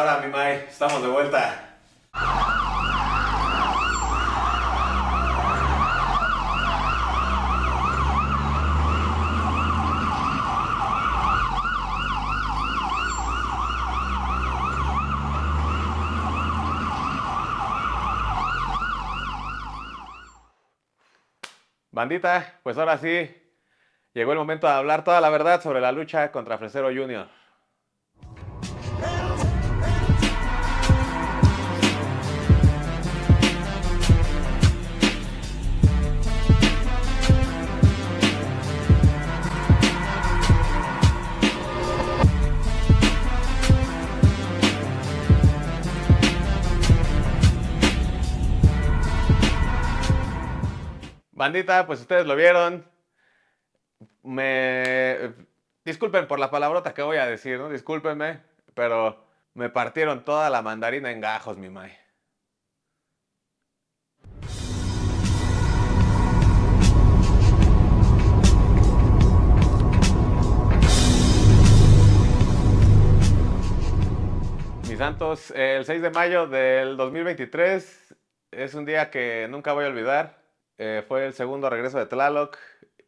hola mi Estamos de vuelta. Bandita, pues ahora sí, llegó el momento de hablar toda la verdad sobre la lucha contra Fresero Junior. Bandita, pues ustedes lo vieron. Me. Disculpen por la palabrota que voy a decir, ¿no? Discúlpenme, pero me partieron toda la mandarina en gajos, mi May. Mis santos, el 6 de mayo del 2023 es un día que nunca voy a olvidar. Eh, fue el segundo regreso de Tlaloc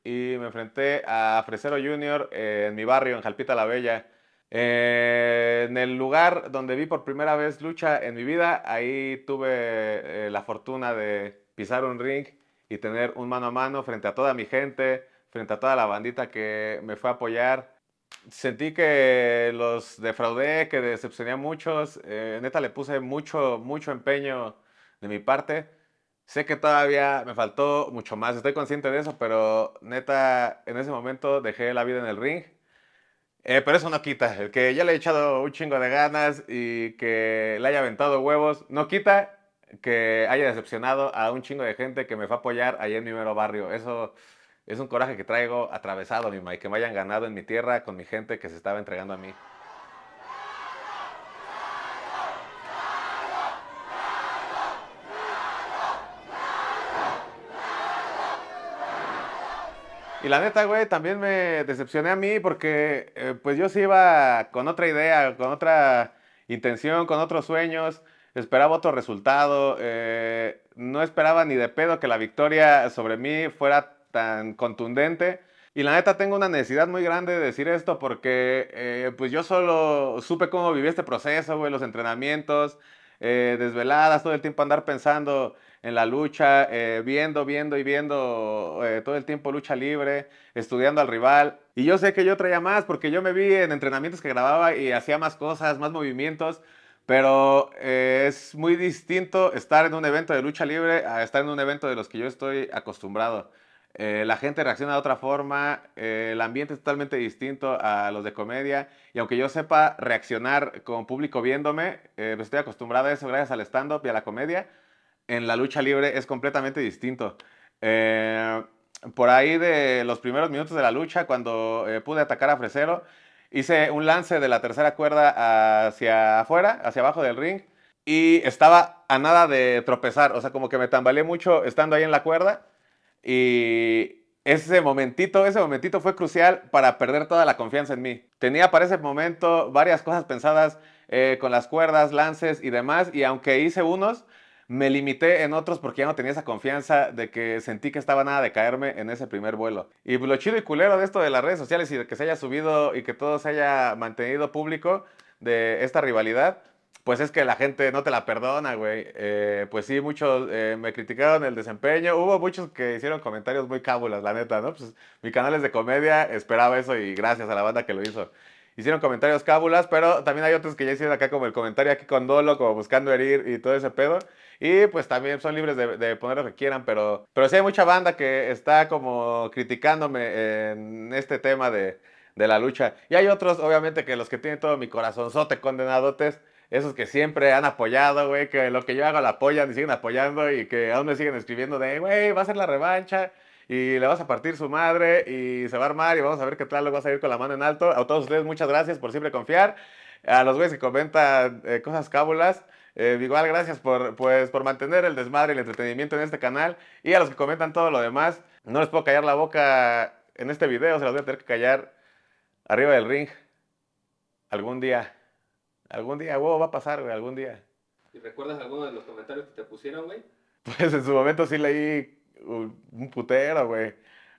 y me enfrenté a Fresero Junior eh, en mi barrio, en Jalpita la Bella. Eh, en el lugar donde vi por primera vez lucha en mi vida, ahí tuve la fortuna de pisar un ring y tener un mano a mano frente a toda mi gente, frente a toda la bandita que me fue a apoyar. Sentí que los defraudé, que decepcioné a muchos. neta, le puse mucho, mucho empeño de mi parte Sé que todavía me faltó mucho más, estoy consciente de eso, pero neta, en ese momento dejé la vida en el ring. Eh, pero eso no quita, el que ya le he echado un chingo de ganas y que le haya aventado huevos, no quita que haya decepcionado a un chingo de gente que me fue a apoyar allá en mi mero barrio. Eso es un coraje que traigo atravesado, mi y que me hayan ganado en mi tierra con mi gente que se estaba entregando a mí. Y la neta, güey, también me decepcioné a mí porque eh, pues yo sí iba con otra idea, con otra intención, con otros sueños, esperaba otro resultado, eh, no esperaba ni de pedo que la victoria sobre mí fuera tan contundente. Y la neta tengo una necesidad muy grande de decir esto porque eh, pues yo solo supe cómo viví este proceso, güey, los entrenamientos, eh, desveladas, todo el tiempo andar pensando en la lucha, eh, viendo, viendo y viendo eh, todo el tiempo lucha libre, estudiando al rival. Y yo sé que yo traía más porque yo me vi en entrenamientos que grababa y hacía más cosas, más movimientos, pero es muy distinto estar en un evento de lucha libre a estar en un evento de los que yo estoy acostumbrado. Eh, la gente reacciona de otra forma, eh, el ambiente es totalmente distinto a los de comedia, y aunque yo sepa reaccionar con público viéndome, eh, pues estoy acostumbrado a eso gracias al stand-up y a la comedia, en la lucha libre es completamente distinto. por ahí de los primeros minutos de la lucha, cuando pude atacar a Fresero, hice un lance de la tercera cuerda hacia afuera, hacia abajo del ring, y estaba a nada de tropezar, o sea, como que me tambaleé mucho estando ahí en la cuerda, y ese momentito, ese momentito fue crucial para perder toda la confianza en mí. Tenía para ese momento varias cosas pensadas eh, con las cuerdas, lances y demás, y aunque hice unos, me limité en otros porque ya no tenía esa confianza de que sentí que estaba nada de caerme en ese primer vuelo. Y lo chido y culero de esto de las redes sociales y de que se haya subido y que todo se haya mantenido público de esta rivalidad pues es que la gente no te la perdona, güey. Eh, pues sí, muchos eh, me criticaron el desempeño. Hubo muchos que hicieron comentarios muy cábulas, la neta, ¿no? Pues mi canal es de comedia, esperaba eso y gracias a la banda que lo hizo. Hicieron comentarios cábulas, pero también hay otros que ya hicieron acá como el comentario aquí con dolo, como buscando herir y todo ese pedo. Y pues también son libres de, poner lo que quieran, pero, pero sí hay mucha banda que está como criticándome en este tema de, de la lucha. Y hay otros, obviamente, que los que tienen todo mi corazonzote condenadotes esos que siempre han apoyado, güey, que lo que yo hago la apoyan y siguen apoyando y que aún me siguen escribiendo de, güey, va a ser la revancha y le vas a partir su madre y se va a armar y vamos a ver qué tal lo vas a ir con la mano en alto. A todos ustedes, muchas gracias por siempre confiar. A los güeyes que comentan eh, cosas cábulas. Eh, igual gracias por, pues, por mantener el desmadre y el entretenimiento en este canal. Y a los que comentan todo lo demás, no les puedo callar la boca en este video, se los voy a tener que callar arriba del ring algún día. Algún día, huevo, va a pasar, güey, algún día. ¿Y recuerdas alguno de los comentarios que te pusieron, güey? Pues en su momento sí leí un putero, güey.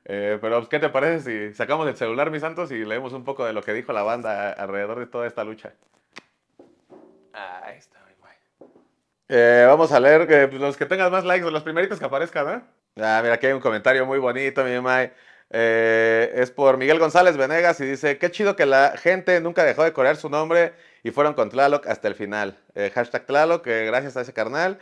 Eh, pero, pues, ¿qué te parece si sacamos el celular, mis santos, y leemos un poco de lo que dijo la banda alrededor de toda esta lucha? Ahí está, güey. Eh, vamos a leer eh, pues, los que tengan más likes, los primeritos que aparezcan, ¿eh? Ah, mira, aquí hay un comentario muy bonito, mi May. Eh, es por Miguel González Venegas y dice, qué chido que la gente nunca dejó de corear su nombre y fueron con Tlaloc hasta el final. Eh, hashtag Tlaloc, eh, gracias a ese carnal.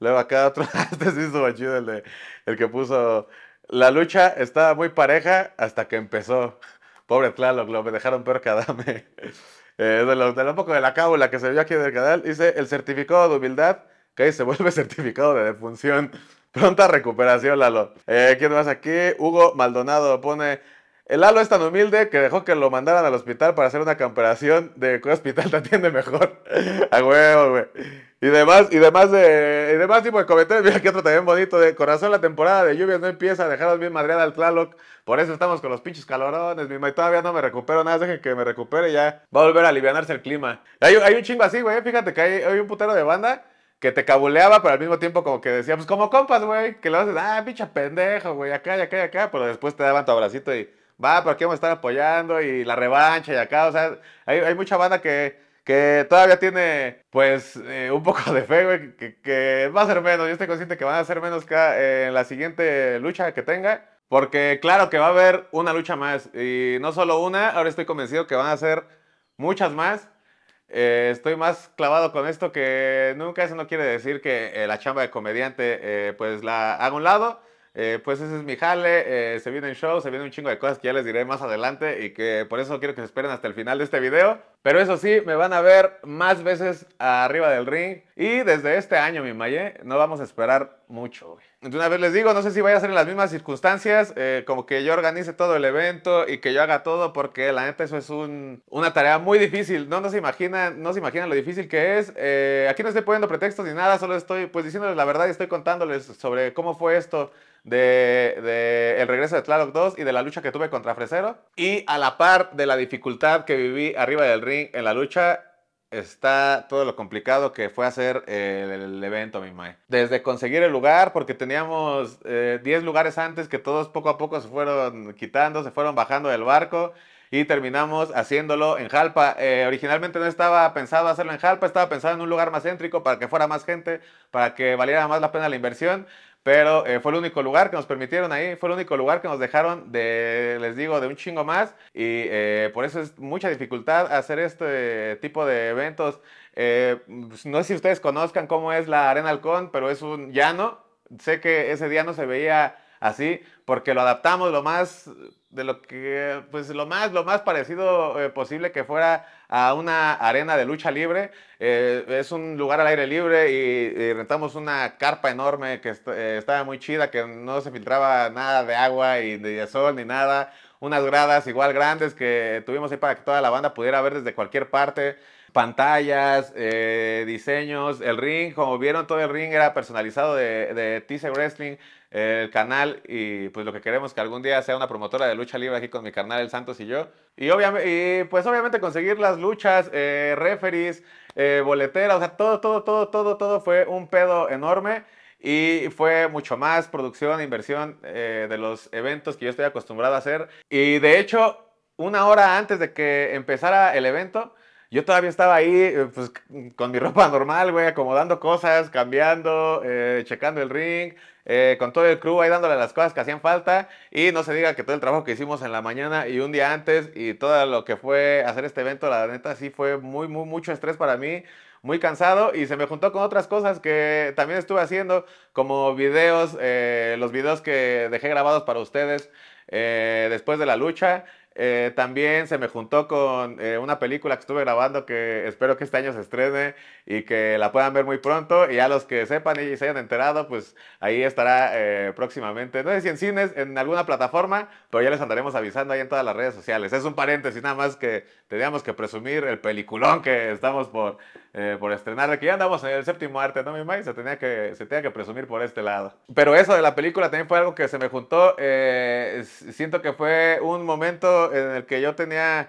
Luego acá otro, este sí estuvo el, el que puso, la lucha estaba muy pareja hasta que empezó. Pobre Tlaloc, lo me dejaron peor que Adame. Eh, de, lo, poco de la cábula que se vio aquí en el canal, dice, el certificado de humildad, que ahí se vuelve certificado de defunción. Pronta recuperación, Lalo. Eh, ¿Quién más aquí? Hugo Maldonado pone, el Lalo es tan humilde que dejó que lo mandaran al hospital para hacer una camperación de qué hospital te atiende mejor. A huevo, güey. Y demás, y demás de. Y demás tipo de comentarios. Mira que otro también bonito. De corazón, la temporada de lluvias no empieza. Dejaron bien madreada al Tlaloc. Por eso estamos con los pinches calorones. Mi todavía no me recupero nada. Dejen que me recupere ya. Va a volver a alivianarse el clima. Hay, un chingo así, güey. Fíjate que hay, un putero de banda que te cabuleaba, pero al mismo tiempo como que decía, pues como compas, güey, que lo haces, ah, pinche pendejo, güey, acá, acá, acá, pero después te daban tu abracito y va, pero aquí vamos a estar apoyando y la revancha y acá, o sea, hay, mucha banda que, que todavía tiene, pues, eh, un poco de fe, que, va a ser menos. Yo estoy consciente que van a ser menos cada, eh, en la siguiente lucha que tenga. Porque claro que va a haber una lucha más. Y no solo una, ahora estoy convencido que van a ser muchas más. Eh, estoy más clavado con esto que nunca. Eso no quiere decir que la chamba de comediante pues la haga a un lado. Eh, pues ese es mi jale, se eh, se vienen shows, se viene un chingo de cosas que ya les diré más adelante y que por eso quiero que se esperen hasta el final de este video. Pero eso sí, me van a ver más veces arriba del ring. Y desde este año, mi Maye, no vamos a esperar mucho. De una vez les digo, no sé si vaya a ser en las mismas circunstancias, eh, como que yo organice todo el evento y que yo haga todo, porque la neta eso es una tarea muy difícil. No, se imaginan, no se imaginan lo difícil que es. Eh, aquí no estoy poniendo pretextos ni nada, solo estoy pues diciéndoles la verdad y estoy contándoles sobre cómo fue esto de, el regreso de Tlaloc 2 y de la lucha que tuve contra Fresero. Y a la par de la dificultad que viví arriba del ring en la lucha está todo lo complicado que fue hacer eh, el, evento, mi mae. Desde conseguir el lugar, porque teníamos 10 eh, lugares antes que todos poco a poco se fueron quitando, se fueron bajando del barco y terminamos haciéndolo en Jalpa. Eh, originalmente no estaba pensado hacerlo en Jalpa, estaba pensado en un lugar más céntrico para que fuera más gente, para que valiera más la pena la inversión pero eh, fue el único lugar que nos permitieron ahí, fue el único lugar que nos dejaron de, les digo, de un chingo más y eh, por eso es mucha dificultad hacer este tipo de eventos. Eh, pues, no sé si ustedes conozcan cómo es la Arena Halcón, pero es un llano. Sé que ese día no se veía así, porque lo adaptamos lo más de lo que pues, lo más lo más parecido eh, posible que fuera a una arena de lucha libre eh, es un lugar al aire libre y, rentamos una carpa enorme que eh, estaba muy chida que no se filtraba nada de agua y de sol ni nada unas gradas igual grandes que tuvimos ahí para que toda la banda pudiera ver desde cualquier parte pantallas, diseños, el ring, como vieron todo el ring era personalizado de, de TC Wrestling, el canal y pues lo que queremos que algún día sea una promotora de lucha libre aquí con mi carnal El Santos y yo. Y, obviamente, y pues obviamente conseguir las luchas, eh, referees, eh, boletera, o sea, todo, todo, todo, todo, todo fue un pedo enorme. Y fue mucho más producción, inversión eh, de los eventos que yo estoy acostumbrado a hacer. Y de hecho, una hora antes de que empezara el evento, yo todavía estaba ahí, eh, pues, con mi ropa normal, güey, acomodando cosas, cambiando, eh, checando el ring, eh, con todo el crew ahí dándole las cosas que hacían falta. Y no se diga que todo el trabajo que hicimos en la mañana y un día antes y todo lo que fue hacer este evento, la neta sí fue muy, muy, mucho estrés para mí muy cansado y se me juntó con otras cosas que también estuve haciendo, como videos, los videos que dejé grabados para ustedes después de la lucha. Eh, también se me juntó con eh, una película que estuve grabando que espero que este año se estrene y que la puedan ver muy pronto. Y a los que sepan y se hayan enterado, pues ahí estará eh, próximamente. No sé si en cines, en alguna plataforma, pero ya les andaremos avisando ahí en todas las redes sociales. Es un paréntesis nada más que teníamos que presumir el peliculón que estamos por eh, por estrenar, que ya andamos en el séptimo arte, ¿no, mi imagino Se tenía, que, se tenía que presumir por este lado. Pero eso de la película también fue algo que se me juntó. Eh, siento que fue un momento en el que yo tenía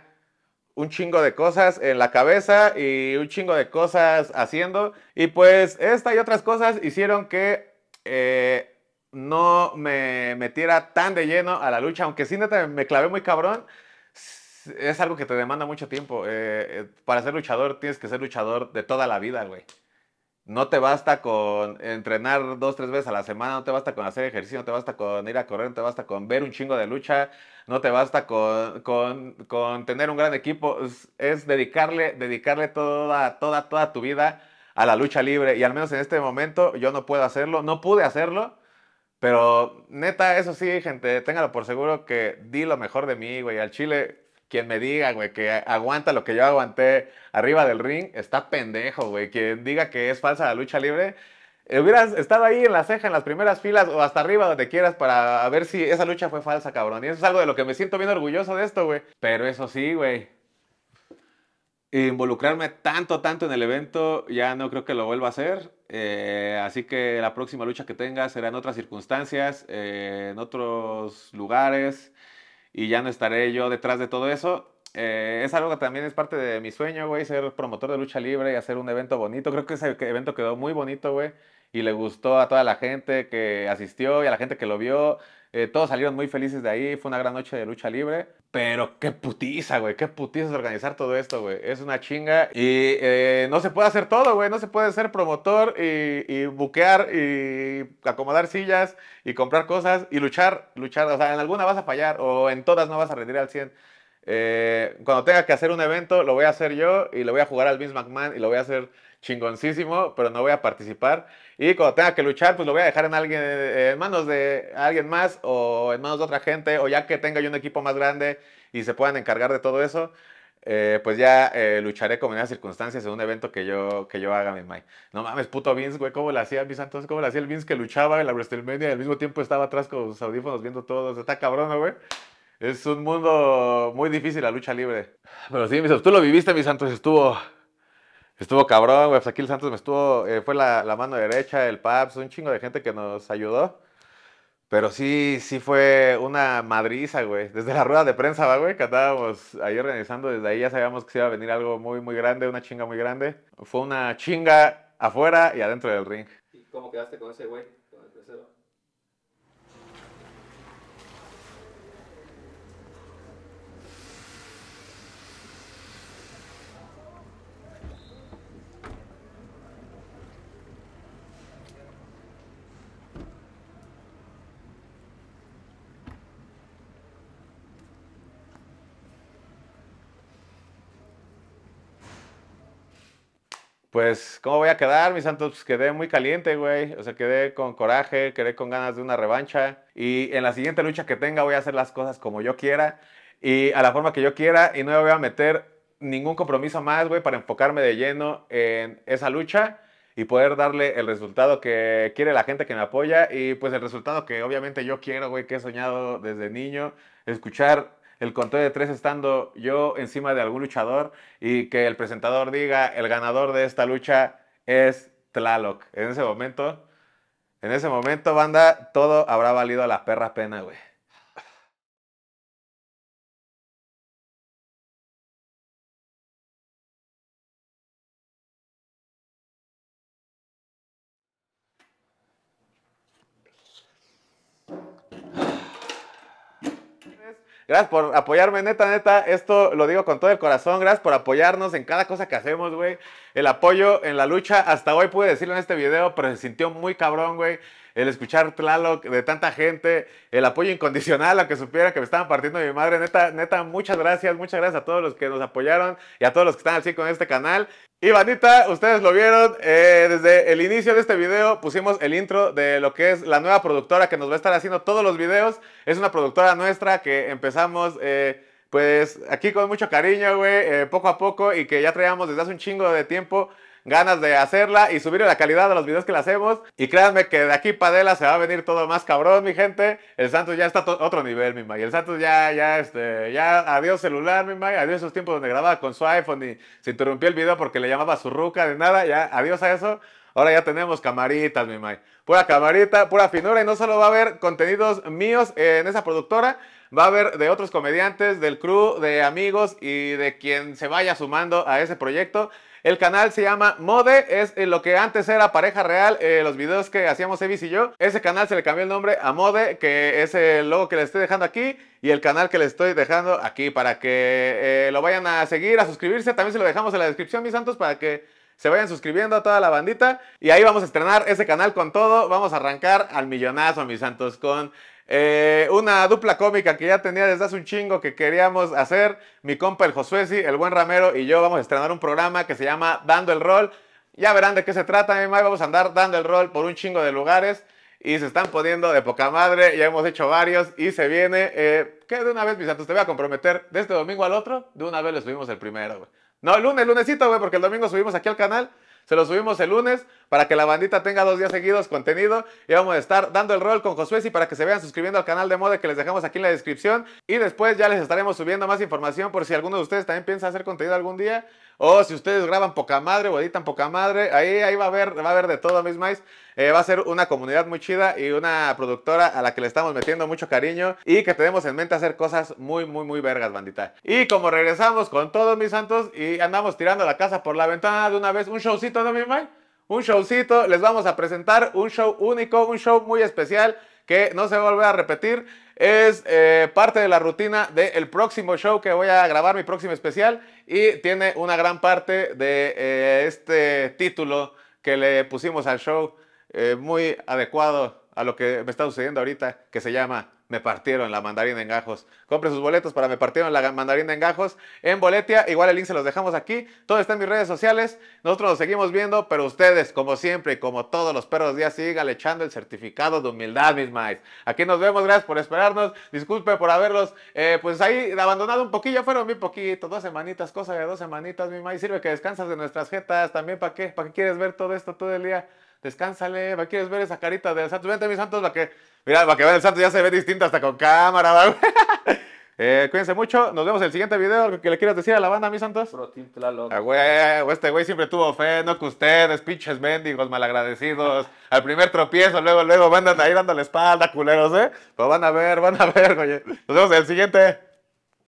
un chingo de cosas en la cabeza y un chingo de cosas haciendo. Y pues esta y otras cosas hicieron que eh, no me metiera tan de lleno a la lucha, aunque sí neta me clavé muy cabrón es algo que te demanda mucho tiempo. Eh, eh, para ser luchador tienes que ser luchador de toda la vida, güey. No te basta con entrenar dos, tres veces a la semana, no te basta con hacer ejercicio, no te basta con ir a correr, no te basta con ver un chingo de lucha, no te basta con, con, con tener un gran equipo. Es, dedicarle, dedicarle toda, toda, toda tu vida a la lucha libre. Y al menos en este momento yo no puedo hacerlo, no pude hacerlo. Pero neta, eso sí, gente, téngalo por seguro que di lo mejor de mí, güey. Al chile, quien me diga, güey, que aguanta lo que yo aguanté arriba del ring, está pendejo, güey. Quien diga que es falsa la lucha libre, eh, hubieras estado ahí en la ceja, en las primeras filas o hasta arriba donde quieras para ver si esa lucha fue falsa, cabrón. Y eso es algo de lo que me siento bien orgulloso de esto, güey. Pero eso sí, güey. Involucrarme tanto, tanto en el evento, ya no creo que lo vuelva a hacer. Eh, así que la próxima lucha que tenga será en otras circunstancias, eh, en otros lugares y ya no estaré yo detrás de todo eso. Eh, es algo que también es parte de mi sueño, güey, ser promotor de lucha libre y hacer un evento bonito. Creo que ese evento quedó muy bonito, güey, y le gustó a toda la gente que asistió y a la gente que lo vio. Eh, todos salieron muy felices de ahí, fue una gran noche de lucha libre. Pero qué putiza, güey, qué putiza organizar todo esto, güey. Es una chinga. Y eh, no se puede hacer todo, güey. No se puede ser promotor y, buquear y acomodar sillas y comprar cosas y luchar, luchar. O sea, en alguna vas a fallar o en todas no vas a rendir al 100. Eh, cuando tenga que hacer un evento, lo voy a hacer yo y lo voy a jugar al Vince McMahon y lo voy a hacer chingoncísimo, pero no voy a participar. Y cuando tenga que luchar, pues lo voy a dejar en, alguien, eh, en manos de alguien más o en manos de otra gente, o ya que tenga yo un equipo más grande y se puedan encargar de todo eso. Eh, pues ya eh, lucharé como en las circunstancias en un evento que yo, que yo haga, mi may No mames, puto Vince, güey, ¿cómo lo hacía Vince entonces? ¿Cómo lo hacía el Vince que luchaba en la WrestleMania y al mismo tiempo estaba atrás con sus audífonos viendo todo? Está cabrón, güey. Es un mundo muy difícil la lucha libre. Pero sí, mis, tú lo viviste, mis santos, estuvo, Estuvo cabrón, güey. Pues, Santos me estuvo, eh, fue la, mano derecha, el Paps, un chingo de gente que nos ayudó. Pero sí, sí fue una madriza, güey. Desde la rueda de prensa, ¿va, güey, que estábamos ahí organizando, desde ahí ya sabíamos que se iba a venir algo muy, muy grande, una chinga muy grande. Fue una chinga afuera y adentro del ring. ¿Y cómo quedaste con ese güey? pues, ¿cómo voy a quedar, mis santos? Pues quedé muy caliente, güey. O sea, quedé con coraje, quedé con ganas de una revancha. Y en la siguiente lucha que tenga voy a hacer las cosas como yo quiera y a la forma que yo quiera y no me voy a meter ningún compromiso más, güey, para enfocarme de lleno en esa lucha y poder darle el resultado que quiere la gente que me apoya y pues el resultado que obviamente yo quiero, güey, que he soñado desde niño, escuchar el conteo de tres estando yo encima de algún luchador y que el presentador diga el ganador de esta lucha es Tlaloc. En ese momento, en ese momento, banda, todo habrá valido a la perra pena, güey. Gracias por apoyarme, neta, neta. Esto lo digo con todo el corazón. Gracias por apoyarnos en cada cosa que hacemos, güey. El apoyo en la lucha. Hasta hoy pude decirlo en este video, pero se sintió muy cabrón, güey. El escuchar Tlaloc de tanta gente, el apoyo incondicional, que supiera que me estaban partiendo de mi madre. Neta, neta, muchas gracias. Muchas gracias a todos los que nos apoyaron y a todos los que están así con este canal. Y bandita, ustedes lo vieron, eh, desde el inicio de este video pusimos el intro de lo que es la nueva productora que nos va a estar haciendo todos los videos. Es una productora nuestra que empezamos eh, pues aquí con mucho cariño, güey, eh, poco a poco y que ya traíamos desde hace un chingo de tiempo ganas de hacerla y subir la calidad de los videos que la hacemos. Y créanme que de aquí para se va a venir todo más cabrón, mi gente. El Santos ya está otro nivel, mi May. El Santos ya, ya, este, ya, adiós celular, mi May. Adiós esos tiempos donde grababa con su iPhone y se interrumpió el video porque le llamaba su ruca de nada. Ya, adiós a eso. Ahora ya tenemos camaritas, mi May. Pura camarita, pura finura. Y no solo va a haber contenidos míos en esa productora, va a haber de otros comediantes, del crew, de amigos y de quien se vaya sumando a ese proyecto. El canal se llama Mode, es eh, lo que antes era Pareja Real, eh, los videos que hacíamos Evis y yo. Ese canal se le cambió el nombre a Mode, que es el logo que les estoy dejando aquí y el canal que les estoy dejando aquí para que eh, lo vayan a seguir, a suscribirse. También se lo dejamos en la descripción, mis santos, para que se vayan suscribiendo a toda la bandita y ahí vamos a estrenar ese canal con todo. Vamos a arrancar al millonazo, mis santos, con eh, una dupla cómica que ya tenía desde hace un chingo que queríamos hacer. Mi compa el Josuesi, el buen Ramero y yo vamos a estrenar un programa que se llama Dando el Rol. Ya verán de qué se trata, mi Vamos a andar dando el rol por un chingo de lugares y se están poniendo de poca madre. Ya hemos hecho varios y se viene. Eh, que de una vez, mis santos, te voy a comprometer de este domingo al otro. De una vez les subimos el primero, no, el lunes, lunesito, güey, porque el domingo subimos aquí al canal. Se lo subimos el lunes para que la bandita tenga dos días seguidos contenido. Y vamos a estar dando el rol con Josué y para que se vean suscribiendo al canal de moda que les dejamos aquí en la descripción. Y después ya les estaremos subiendo más información por si alguno de ustedes también piensa hacer contenido algún día. O oh, si ustedes graban poca madre o editan poca madre, ahí, ahí va, a haber, va a haber de todo, mis mais. Eh, va a ser una comunidad muy chida y una productora a la que le estamos metiendo mucho cariño y que tenemos en mente hacer cosas muy, muy, muy vergas, bandita. Y como regresamos con todos mis santos y andamos tirando la casa por la ventana de una vez, un showcito, ¿no, mi maíz, Un showcito, les vamos a presentar un show único, un show muy especial que no se vuelve a repetir. Es eh, parte de la rutina del próximo show que voy a grabar, mi próximo especial. Y tiene una gran parte de eh, este título que le pusimos al show, eh, muy adecuado a lo que me está sucediendo ahorita, que se llama me partieron la mandarina en gajos. Compre sus boletos para Me partieron la mandarina en gajos en Boletia. Igual el link se los dejamos aquí. Todo está en mis redes sociales. Nosotros nos seguimos viendo, pero ustedes, como siempre y como todos los perros días, sigan echando el certificado de humildad, mis maíz. Aquí nos vemos. Gracias por esperarnos. Disculpe por haberlos, eh, pues ahí abandonado un poquillo. Fueron muy poquito. Dos semanitas, cosa de dos semanitas, mi maíz. Sirve que descansas de nuestras jetas. También, ¿para qué? ¿Para qué quieres ver todo esto todo el día? Descánsale. ¿Para quieres ver esa carita de santos? Vente, mis santos, para que Mira, para que vean el Santos ya se ve distinto hasta con cámara, va, eh, cuídense mucho, nos vemos en el siguiente video. que le quieras decir a la banda, mis santos? la Tlaloc. A ah, güey, este güey siempre tuvo fe, no que ustedes, pinches mendigos malagradecidos. Al primer tropiezo, luego, luego, van ahí dando la espalda, culeros, ¿eh? Pero van a ver, van a ver, güey. Nos vemos en el siguiente.